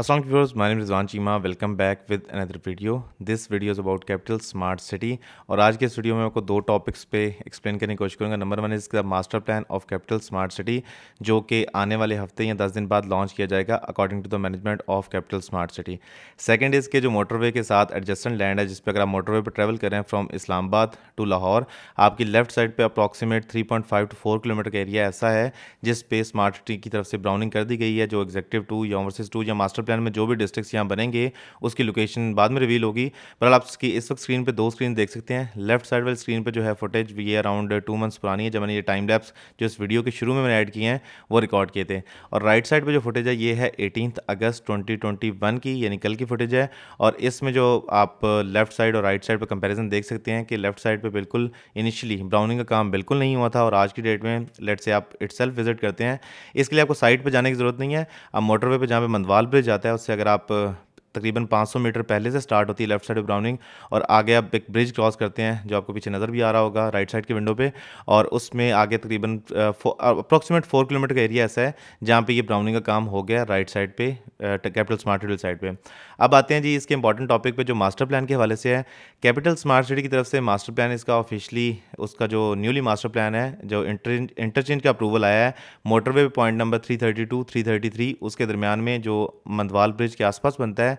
Assalamu viewers, my name is Rizwan Chima. Welcome video with another video. This video is about और आज के इस video में आपको दो टॉपिक्स पे एक्सप्लेन करने की कोशिश करूँगा number one is the master plan of capital smart city जो कि आने वाले हफ्ते या दस दिन बाद लॉन्च किया जाएगा according to the management of capital smart city second is के जो मोटरवे के साथ एडजस्टेंट लैंड है जिसपे अगर आप मोटरवे पर ट्रेवल करें फ्रॉम इस्लामाबाद टू लाहौर आपकी लेफ्ट साइड पर approximate three point five two four kilometre का एरिया ऐसा है जिस पे स्मार्ट सिटी की तरफ से ब्राउनिंग कर दी गई है जो एग्जेक्टिव टू या ओवरसीज टू या मास्टर मास्टर प्लान में जो भी डिस्ट्रिक्स यहाँ बनेंगे उसकी लोकेशन बाद में रिवील होगी पर आप इसकी इस वक्त स्क्रीन पर दो स्क्रीन देख सकते हैं लेफ्ट साइड वाली स्क्रीन पर जो है फुटेज ये अराउंड टू मंथ्स पुरानी है जब मैंने ये टाइम लैप्स जो इस वीडियो के शुरू में मैंने ऐड किए हैं वो रिकॉर्ड किए थे और राइट साइड पर जो फुटेज है ये है eighteenth August twenty twenty one की यानी कल की फुटेज है और इसमें जो आप लेफ्ट साइड और राइट साइड पर कंपेरिजन देख सकते हैं कि लेफ्ट साइड पर बिल्कुल इनिशियली ब्राउनिंग का काम बिल्कुल नहीं हुआ था और आज की डेट में लेट से आप सेल्फ विजिट करते हैं इसके लिए आपको साइट पर जाने की ज़रूरत नहीं है आप मोटरवे पर जहाँ पर मंदवाल ब्रिज जाता है उससे अगर आप तकरीबन 500 मीटर पहले से स्टार्ट होती है लेफ्ट साइड ब्राउनिंग और आगे आप एक ब्रिज क्रॉस करते हैं जो आपको पीछे नज़र भी आ रहा होगा राइट साइड की विंडो पे और उसमें आगे तकरीबन अप्रॉक्सीमेट फोर किलोमीटर का एरिया ऐसा है जहाँ पे ये ब्राउनिंग का काम हो गया राइट साइड पे कैपिटल स्मार्ट सिटी साइड पे अब आते हैं जी इसके इंपॉर्टेंट टॉपिक पे जो मास्टर प्लान के हवाले से है कैपिटल स्मार्ट सिटी की तरफ से मास्टर प्लान इसका ऑफिशली उसका जो न्यूली मास्टर प्लान है जो इंटरचेंज का अप्रूवल आया है motorway point number three thirty two three thirty three उसके दरमियान में जो मंदवाल ब्रिज के आसपास बनता है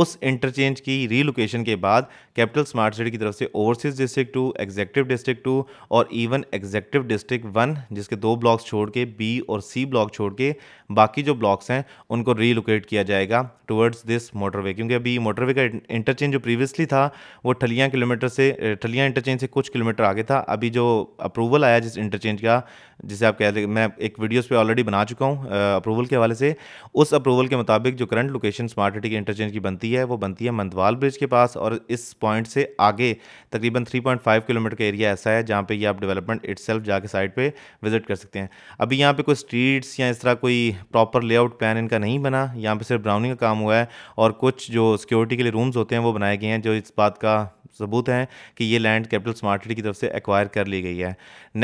उस इंटरचेंज की रीलोकेशन के बाद कैपिटल स्मार्ट सिटी की तरफ से overseas district two executive district two और इवन एग्जेक्टिव डिस्ट्रिक्ट वन जिसके दो ब्लॉक्स छोड़ के बी और सी ब्लॉक छोड़ के बाकी जो ब्लॉक्स हैं उनको रीलोकेट किया जाएगा टुवर्ड्स दिस मोटरवे क्योंकि अभी मोटरवे का इंटरचेंज जो प्रीवियसली था वो ठलिया किलोमीटर से ठलिया इंटरचेंज से कुछ किलोमीटर आगे था अभी जो अप्रूवल आया जिस इंटरचेंज का जिसे आप कहते हैं मैं एक वीडियोस पे ऑलरेडी बना चुका हूँ अप्रूवल के हवाले से उस अप्रूवल के मुताबिक जो करंट लोकेशन स्मार्ट सिटी के इंटरचेंज की बनती बनती है वो बनती है मंदवाल ब्रिज के पास और इस पॉइंट से आगे तकरीबन 3.5 किलोमीटर का एरिया ऐसा है जहाँ पे ये आप डेवलपमेंट इट्स जाके साइड पे विज़िट कर सकते हैं अभी यहाँ पे कोई स्ट्रीट्स या इस तरह कोई प्रॉपर लेआउट प्लान इनका नहीं बना यहाँ पर सिर्फ ब्राउनिंग का काम हुआ है और कुछ जो सिक्योरिटी के लिए रूम्स होते हैं वो बनाए गए हैं जो इस बात का सबूत हैं कि ये लैंड कैपिटल स्मार्ट सिटी की तरफ से एक्वायर कर ली गई है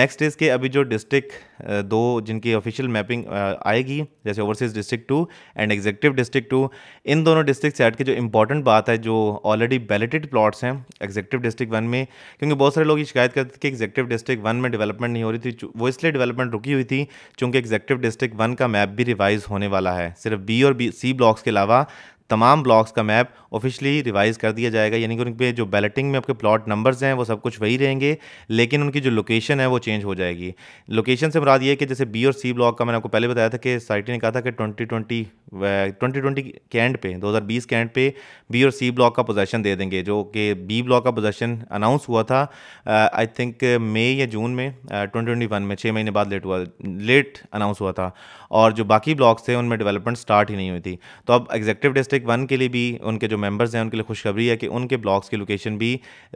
नेक्स्ट इसके अभी जो डिस्ट्रिक्ट दो जिनकी ऑफिशियल मैपिंग आएगी जैसे overseas district two and executive district two इन दोनों डिस्ट्रिक्ट सेट की जो इंपॉर्टेंट बात है जो ऑलरेडी बैलेटेड प्लॉट्स हैं एग्जेक्टिव डिस्ट्रिक्ट वन में क्योंकि बहुत सारे लोग ये शिकायत करते थे कि एग्जेक्टिव डिस्ट्रिक्ट वन में डेवलपमेंट नहीं हो रही थी वो इसलिए डेवलपमेंट रुकी हुई थी चूंकि एग्जेक्टिव डिस्ट्रिक्ट वन का मैप भी रिवाइज होने वाला है सिर्फ बी और बी सी ब्लॉक्स के अलावा तमाम ब्लॉक्स का मैप ऑफिशियली रिवाइज कर दिया जाएगा यानी कि उनके जो बैलेटिंग में आपके प्लॉट नंबर्स हैं वो सब कुछ वही रहेंगे लेकिन उनकी जो लोकेशन है वो चेंज हो जाएगी लोकेशन से मुराद ये कि जैसे बी और सी ब्लॉक का मैंने आपको पहले बताया था कि साइटी ने कहा था कि ट्वेंटी ट्वेंटी ट्वेंटी ट्वेंटी के एंड पे 2020 के एंड पे बी और सी ब्लॉक का पोजेसन दे देंगे जो कि बी ब्लॉक का पोजेसन अनाउंस हुआ था आई थिंक मई या जून में ट्वेंटी ट्वेंटी वन में छः महीने बाद लेट हुआ लेट अनाउंस हुआ था और जो बाकी ब्लॉक्स थे उनमें डेवलपमेंट स्टार्ट ही नहीं हुई थी तो अब एग्जेक्टिव डिस्ट्रिक्ट वन के लिए भी उनके जो मेम्बर्स हैं उनके लिए खुशखबरी है कि उनके ब्लॉक्स की लोकेशन भी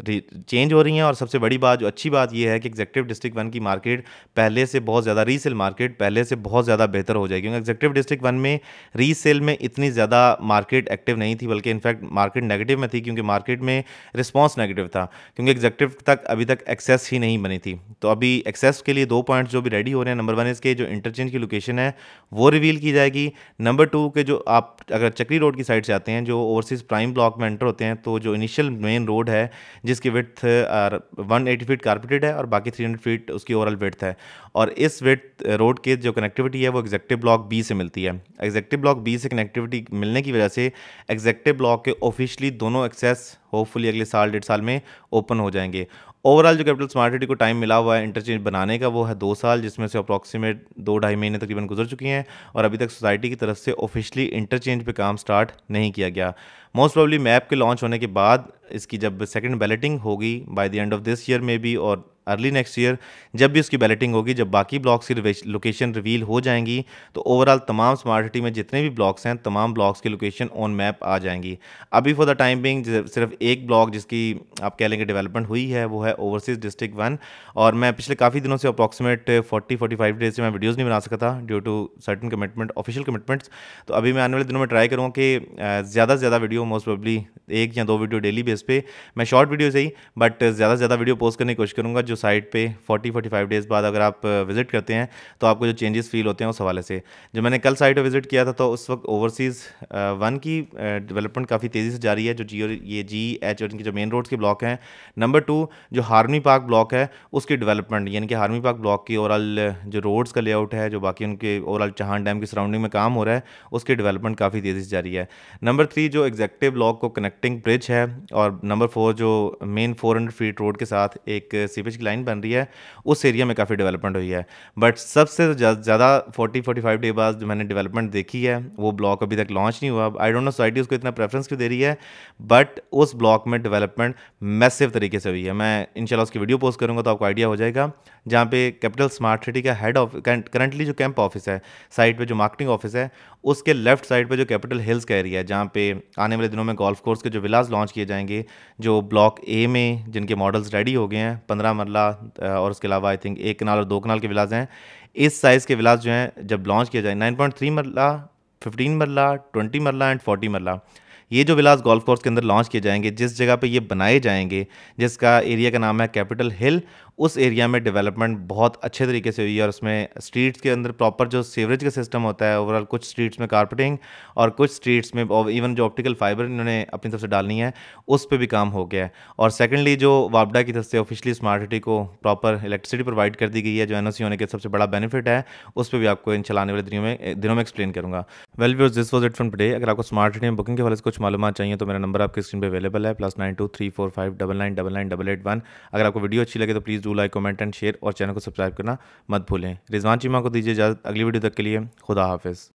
चेंज हो रही हैं और सबसे बड़ी बात जो अच्छी बात यह है कि एग्जेक्टिव डिस्ट्रिक्ट वन की मार्केट पहले से बहुत ज़्यादा रीसेल मार्केट पहले से बहुत ज़्यादा बेहतर हो जाएगी क्योंकि एग्जेक्टिव डिस्ट्रिक्ट वन में रीसेल में इतनी ज़्यादा मार्केट एक्टिव नहीं थी बल्कि इनफैक्ट मार्केट नेगेटिव में थी क्योंकि मार्केट में रिस्पॉन्स नेगेटिव था क्योंकि एग्जेक्टिव तक अभी तक एक्सेस ही नहीं बनी थी तो अभी एक्सेस के लिए दो पॉइंट जो भी रेडी हो रहे हैं नंबर वन इसके जो इंटरचेंज की लोकेशन है वो रिवील की जाएगी नंबर टू के जो आप अगर चक्री रोड की साइड से आते हैं जो ओवरसीज़ प्राइम ब्लॉक में एंटर होते हैं तो जो इनिशियल मेन रोड है जिसकी width one eighty feet carpeted है और बाकी थ्री हंड्रेड फीट उसकी ओवरऑल विथ है और इस विथ रोड के जो कनेक्टिविटी है वो एग्जेक्टिव ब्लॉक बी से मिलती है एग्जेक्टिव ब्लॉक ब्लॉक बी से कनेक्टिविटी मिलने की वजह से एग्जेक्टिव ब्लॉक के ऑफिशियली दोनों एक्सेस होपफुली अगले साल डेढ़ साल में ओपन हो जाएंगे ओवरऑल जो कैपिटल स्मार्ट सिटी को टाइम मिला हुआ है इंटरचेंज बनाने का वो है दो साल जिसमें से अप्रॉक्सीमेट दो ढाई महीने तकरीबन गुजर चुके हैं और अभी तक सोसाइटी की तरफ से ऑफिशियली इंटरचेंज पे काम स्टार्ट नहीं किया गया मोस्ट प्रॉब्ली मैप के लॉन्च होने के बाद इसकी जब सेकंड बैलेटिंग होगी by the end of this year में भी और अर्ली नेक्स्ट ईयर जब भी उसकी बैलेटिंग होगी जब बाकी ब्लॉक्स की लोकेशन रिवील हो जाएंगी तो ओवरऑल तमाम स्मार्ट सिटी में जितने भी ब्लॉक्स हैं तमाम ब्लॉक्स की लोकेशन ऑन मैप आ जाएंगी अभी फॉर द टाइम बिंग सिर्फ एक ब्लॉक जिसकी आप कह लेंगे डेवलपमेंट हुई है वो है ओवरसीज डिस्ट्रिक्ट वन और मैं पिछले काफ़ी दिनों से approximate forty forty five days से मैं वीडियोज़ नहीं बना सका था due to certain commitment official commitments तो अभी मैं आने वाले दिनों में ट्राई करूँगा कि ज़्यादा से ज़्यादा वीडियो मोस्ट प्रॉबली एक या दो वीडियो डेली बेस पे मैं शॉर्ट वीडियो से ही बट ज़्यादा से ज़्यादा वीडियो पोस्ट करने की कोशिश करूँगा जो साइट पे 40 45 डेज़ बाद अगर आप विज़िट करते हैं तो आपको जो चेंजेस फील होते हैं उस हवाले से जो मैंने कल साइट पर विज़िट किया था तो उस वक्त ओवरसीज़ वन की डेवलपमेंट काफ़ी तेज़ी से जारी है जो जी ये जी एच और इनके जो मेन रोड्स के ब्लॉक हैं नंबर टू जो हारमी पार्क ब्लॉक है उसकी डेवलपमेंट यानी कि हारमी पार्क ब्लॉक की ओवरऑल जो रोड्स का लेआउट है जो बाकी उनके ओवरऑल चहान डैम की सराउंडिंग में काम हो रहा है उसकी डेवलपमेंट काफ़ी तेज़ी से जारी है नंबर थ्री जो एग्जैक्टिव ब्लॉक को कनेक्टिंग ब्रिज है और नंबर फोर जो main four hundred feet road के साथ एक सीपेज की लाइन बन रही है उस एरिया में काफ़ी डेवलपमेंट हुई है बट सबसे ज़्यादा फोर्टी फोर्टी फाइव डे बाद जो मैंने डेवलपमेंट देखी है वो ब्लॉक अभी तक लॉन्च नहीं हुआ आई डोंट नो सोसाइटी उसको इतना प्रेफरेंस क्यों दे रही है बट उस ब्लॉक में डेवलपमेंट मैसिव तरीके से हुई है मैं इनशाला उसकी वीडियो पोस्ट करूँगा तो आपको आइडिया हो जाएगा जहाँ पे कैपिटल स्मार्ट सिटी का हेड ऑफ करंटली जो कैंप ऑफिस है साइड पे जो मार्केटिंग ऑफिस है उसके लेफ्ट साइड पे जो कैपिटल हिल्स का एरिया है जहाँ पे आने वाले दिनों में गोल्फ कोर्स के जो विलाज लॉन्च किए जाएंगे जो ब्लॉक ए में जिनके मॉडल्स रेडी हो गए हैं पंद्रह कुर्ला और उसके अलावा आई थिंक एक कनाल और दो कनाल के विलास हैं इस साइज़ के विलास जो हैं जब लॉन्च किया जाए nine point three marla fifteen marla twenty marla and forty marla ये जो विलास गोल्फ कोर्स के अंदर लॉन्च किए जाएंगे जिस जगह पे ये बनाए जाएंगे जिसका एरिया का नाम है कैपिटल हिल उस एरिया में डेवलपमेंट बहुत अच्छे तरीके से हुई है और उसमें स्ट्रीट्स के अंदर प्रॉपर जो सीवरेज का सिस्टम होता है ओवरऑल कुछ स्ट्रीट्स में कारपेटिंग और कुछ स्ट्रीट्स में इवन जो ऑप्टिकल फाइबर इन्होंने अपनी तरफ से डालनी है उस पर भी काम हो गया है और सेकेंडली जो वापडा की तरफ से ऑफिशियली स्मार्ट सिटी को प्रॉपर इलेक्ट्रिसिटी प्रोवाइड कर दी गई है जो एन होने के सबसे बड़ा बेनिफिट है उस पर भी आपको इन चलाने वाले दिनों में दिनों में एक्सप्लेन करूँगा well views this was it from today अगर आपको स्मार्ट सिटी में बुकिंग के वाले कुछ मालूम चाहिए तो मेरा नंबर आपके स्क्रीन पर अवेलेबल है plus nine two three four five double nine double nine double eight one अगर आपको वीडियो अच्छी लगे तो please do like comment and share और चैनल को सब्सक्राइब करना मत भूलें रिजवान चीमा को दीजिए इजाज़त अगली वीडियो तक के लिए खुदा हाफिज़